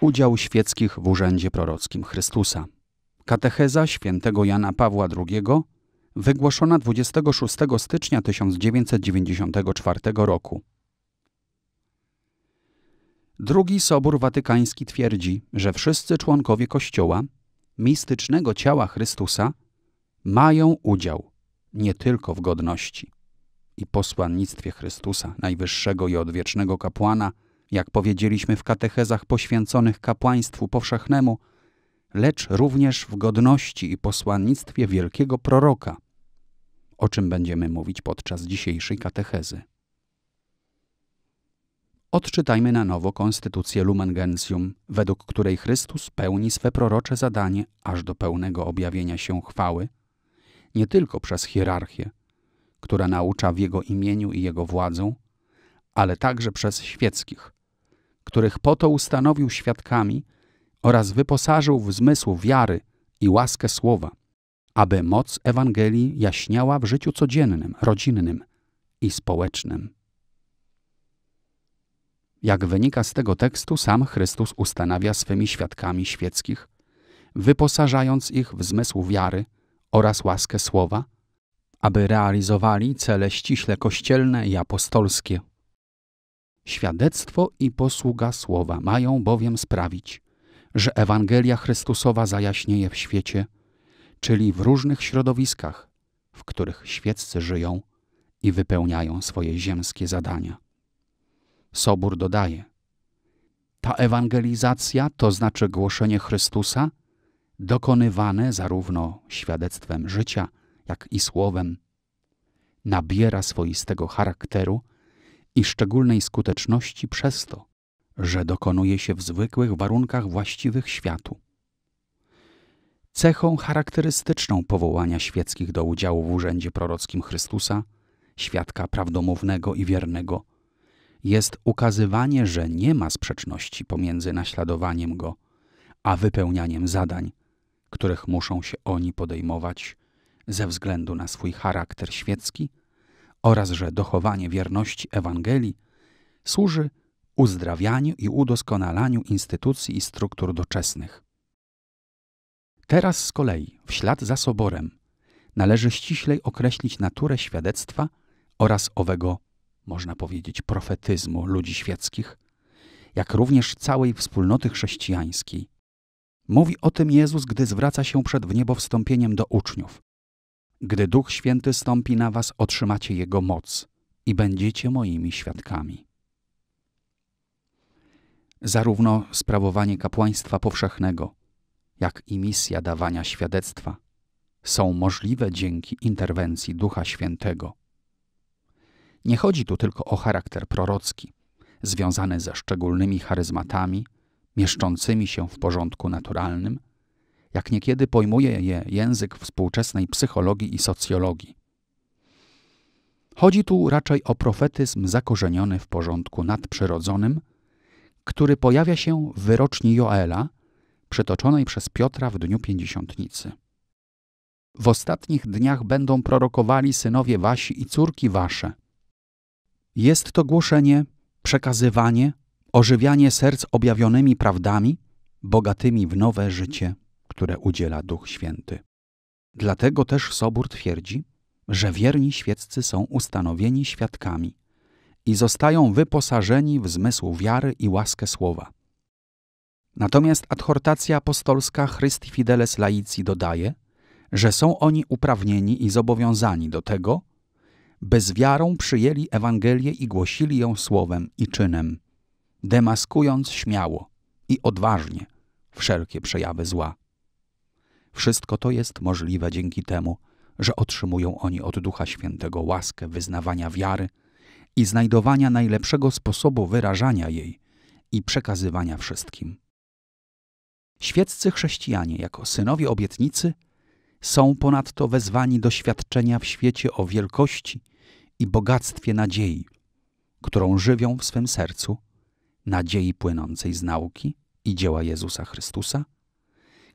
Udział świeckich w urzędzie prorockim Chrystusa. Katecheza świętego Jana Pawła II, wygłoszona 26 stycznia 1994 roku. Drugi Sobór Watykański twierdzi, że wszyscy członkowie Kościoła, mistycznego ciała Chrystusa, mają udział nie tylko w godności i posłannictwie Chrystusa, najwyższego i odwiecznego kapłana, jak powiedzieliśmy w katechezach poświęconych kapłaństwu powszechnemu, lecz również w godności i posłannictwie wielkiego proroka, o czym będziemy mówić podczas dzisiejszej katechezy. Odczytajmy na nowo konstytucję Lumen Gentium, według której Chrystus pełni swe prorocze zadanie aż do pełnego objawienia się chwały, nie tylko przez hierarchię, która naucza w Jego imieniu i Jego władzą, ale także przez świeckich, których po to ustanowił świadkami oraz wyposażył w zmysł wiary i łaskę słowa, aby moc Ewangelii jaśniała w życiu codziennym, rodzinnym i społecznym. Jak wynika z tego tekstu, sam Chrystus ustanawia swymi świadkami świeckich, wyposażając ich w zmysł wiary oraz łaskę słowa, aby realizowali cele ściśle kościelne i apostolskie. Świadectwo i posługa słowa mają bowiem sprawić, że Ewangelia Chrystusowa zajaśnieje w świecie, czyli w różnych środowiskach, w których świeccy żyją i wypełniają swoje ziemskie zadania. Sobór dodaje: Ta ewangelizacja, to znaczy głoszenie Chrystusa, dokonywane zarówno świadectwem życia, jak i słowem, nabiera swoistego charakteru i szczególnej skuteczności przez to, że dokonuje się w zwykłych warunkach właściwych światu. Cechą charakterystyczną powołania świeckich do udziału w urzędzie prorockim Chrystusa, świadka prawdomównego i wiernego, jest ukazywanie, że nie ma sprzeczności pomiędzy naśladowaniem go a wypełnianiem zadań, których muszą się oni podejmować ze względu na swój charakter świecki oraz że dochowanie wierności Ewangelii służy uzdrawianiu i udoskonalaniu instytucji i struktur doczesnych. Teraz z kolei, w ślad za soborem, należy ściślej określić naturę świadectwa oraz owego, można powiedzieć, profetyzmu ludzi świeckich, jak również całej wspólnoty chrześcijańskiej. Mówi o tym Jezus, gdy zwraca się przed wniebowstąpieniem do uczniów. Gdy Duch Święty stąpi na was, otrzymacie Jego moc i będziecie moimi świadkami. Zarówno sprawowanie kapłaństwa powszechnego, jak i misja dawania świadectwa są możliwe dzięki interwencji Ducha Świętego. Nie chodzi tu tylko o charakter prorocki, związany ze szczególnymi charyzmatami, mieszczącymi się w porządku naturalnym – jak niekiedy pojmuje je język współczesnej psychologii i socjologii. Chodzi tu raczej o profetyzm zakorzeniony w porządku nadprzyrodzonym, który pojawia się w wyroczni Joela, przytoczonej przez Piotra w dniu pięćdziesiątnicy. W ostatnich dniach będą prorokowali synowie wasi i córki wasze. Jest to głoszenie, przekazywanie, ożywianie serc objawionymi prawdami, bogatymi w nowe życie które udziela Duch Święty. Dlatego też Sobór twierdzi, że wierni świeccy są ustanowieni świadkami i zostają wyposażeni w zmysł wiary i łaskę słowa. Natomiast adhortacja apostolska Christi Fideles Laici dodaje, że są oni uprawnieni i zobowiązani do tego, by z wiarą przyjęli Ewangelię i głosili ją słowem i czynem, demaskując śmiało i odważnie wszelkie przejawy zła. Wszystko to jest możliwe dzięki temu, że otrzymują oni od Ducha Świętego łaskę wyznawania wiary i znajdowania najlepszego sposobu wyrażania jej i przekazywania wszystkim. Świeccy chrześcijanie, jako synowie obietnicy, są ponadto wezwani do świadczenia w świecie o wielkości i bogactwie nadziei, którą żywią w swym sercu, nadziei płynącej z nauki i dzieła Jezusa Chrystusa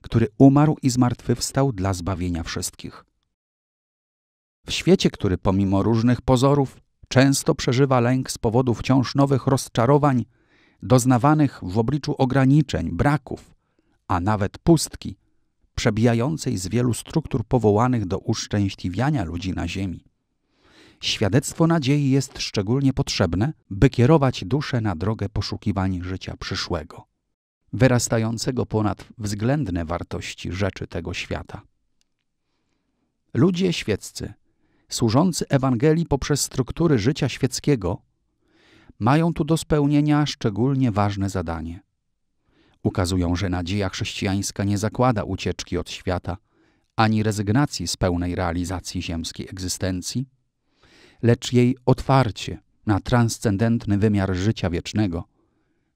który umarł i zmartwychwstał dla zbawienia wszystkich. W świecie, który pomimo różnych pozorów często przeżywa lęk z powodu wciąż nowych rozczarowań, doznawanych w obliczu ograniczeń, braków, a nawet pustki, przebijającej z wielu struktur powołanych do uszczęśliwiania ludzi na ziemi. Świadectwo nadziei jest szczególnie potrzebne, by kierować duszę na drogę poszukiwań życia przyszłego wyrastającego ponad względne wartości rzeczy tego świata. Ludzie świeccy, służący Ewangelii poprzez struktury życia świeckiego, mają tu do spełnienia szczególnie ważne zadanie. Ukazują, że nadzieja chrześcijańska nie zakłada ucieczki od świata ani rezygnacji z pełnej realizacji ziemskiej egzystencji, lecz jej otwarcie na transcendentny wymiar życia wiecznego,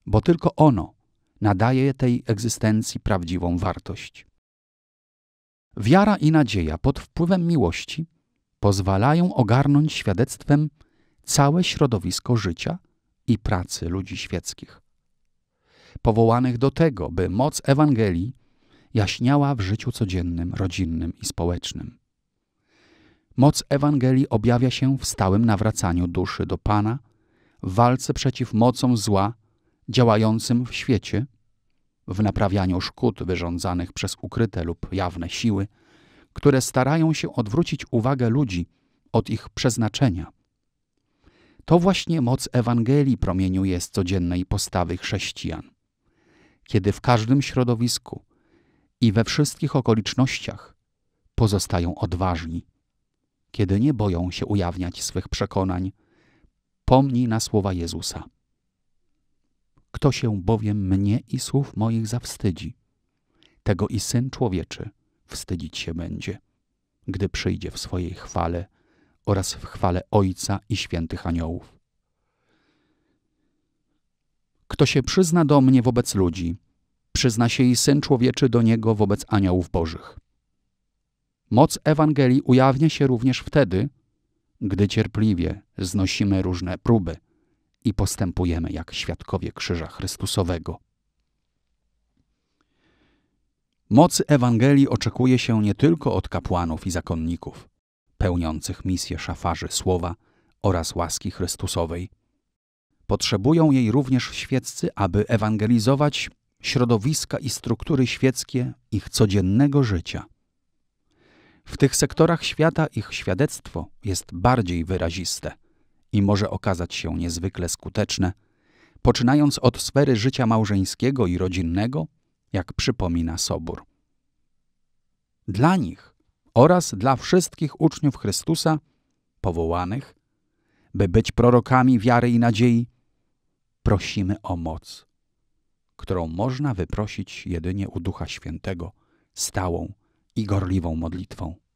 bo tylko ono nadaje tej egzystencji prawdziwą wartość. Wiara i nadzieja pod wpływem miłości pozwalają ogarnąć świadectwem całe środowisko życia i pracy ludzi świeckich, powołanych do tego, by moc Ewangelii jaśniała w życiu codziennym, rodzinnym i społecznym. Moc Ewangelii objawia się w stałym nawracaniu duszy do Pana, w walce przeciw mocom zła działającym w świecie, w naprawianiu szkód wyrządzanych przez ukryte lub jawne siły, które starają się odwrócić uwagę ludzi od ich przeznaczenia. To właśnie moc Ewangelii promieniuje z codziennej postawy chrześcijan. Kiedy w każdym środowisku i we wszystkich okolicznościach pozostają odważni, kiedy nie boją się ujawniać swych przekonań, pomnij na słowa Jezusa. Kto się bowiem mnie i słów moich zawstydzi, tego i syn człowieczy wstydzić się będzie, gdy przyjdzie w swojej chwale oraz w chwale Ojca i świętych aniołów. Kto się przyzna do mnie wobec ludzi, przyzna się i syn człowieczy do niego wobec aniołów bożych. Moc Ewangelii ujawnia się również wtedy, gdy cierpliwie znosimy różne próby i postępujemy jak świadkowie Krzyża Chrystusowego. Mocy Ewangelii oczekuje się nie tylko od kapłanów i zakonników, pełniących misję szafarzy słowa oraz łaski Chrystusowej. Potrzebują jej również świeccy, aby ewangelizować środowiska i struktury świeckie ich codziennego życia. W tych sektorach świata ich świadectwo jest bardziej wyraziste – i może okazać się niezwykle skuteczne, poczynając od sfery życia małżeńskiego i rodzinnego, jak przypomina Sobór. Dla nich oraz dla wszystkich uczniów Chrystusa, powołanych, by być prorokami wiary i nadziei, prosimy o moc, którą można wyprosić jedynie u Ducha Świętego, stałą i gorliwą modlitwą.